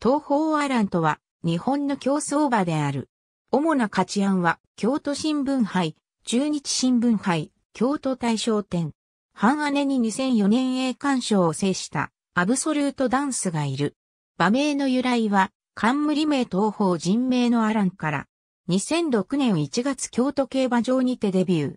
東方アランとは、日本の競争馬である。主な価値案は、京都新聞杯、中日新聞杯、京都大賞典。半姉に2004年栄冠賞を制した、アブソルートダンスがいる。馬名の由来は、冠名東方人名のアランから、2006年1月京都競馬場にてデビュー。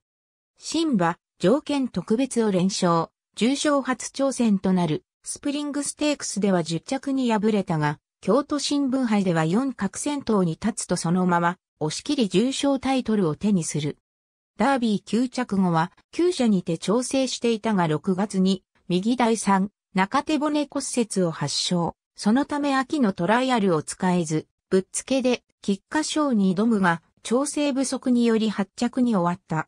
新馬、条件特別を連勝、重賞初挑戦となる、スプリングステークスでは10着に敗れたが、京都新聞杯では四角戦闘に立つとそのまま、押し切り重賞タイトルを手にする。ダービー吸着後は、旧舎にて調整していたが6月に、右第3、中手骨骨折を発症。そのため秋のトライアルを使えず、ぶっつけで、菊花賞に挑むが、調整不足により発着に終わった。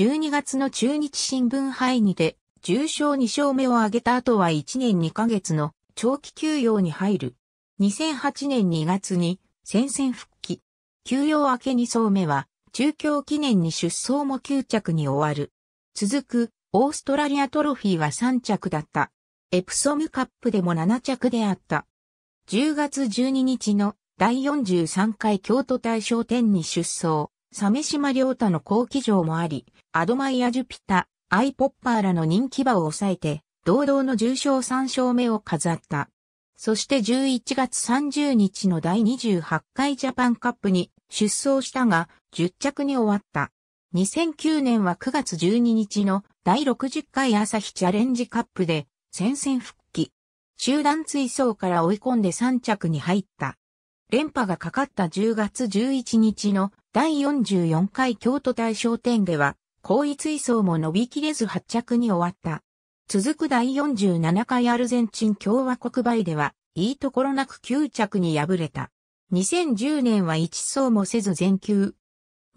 12月の中日新聞杯にて、重賞2勝目を挙げた後は1年2ヶ月の長期休養に入る。2008年2月に戦線復帰。休養明け2層目は、中京記念に出走も9着に終わる。続く、オーストラリアトロフィーは3着だった。エプソムカップでも7着であった。10月12日の第43回京都大賞展に出走、サリ島良太の好期場もあり、アドマイア・ジュピタ、アイ・ポッパーらの人気馬を抑えて、堂々の重賞3勝目を飾った。そして11月30日の第28回ジャパンカップに出走したが、10着に終わった。2009年は9月12日の第60回朝日チャレンジカップで戦線復帰。集団追走から追い込んで3着に入った。連覇がかかった10月11日の第44回京都大商店では、後位追走も伸びきれず8着に終わった。続く第47回アルゼンチン共和国杯では、いいところなく9着に敗れた。2010年は1走もせず全休。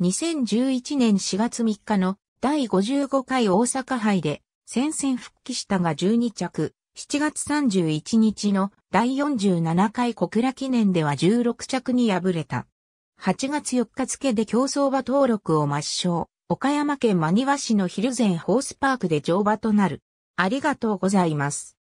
2011年4月3日の第55回大阪杯で戦線復帰したが12着。7月31日の第47回小倉記念では16着に敗れた。8月4日付で競争馬登録を抹消。岡山県真庭市のヒルゼンホースパークで乗馬となる。ありがとうございます。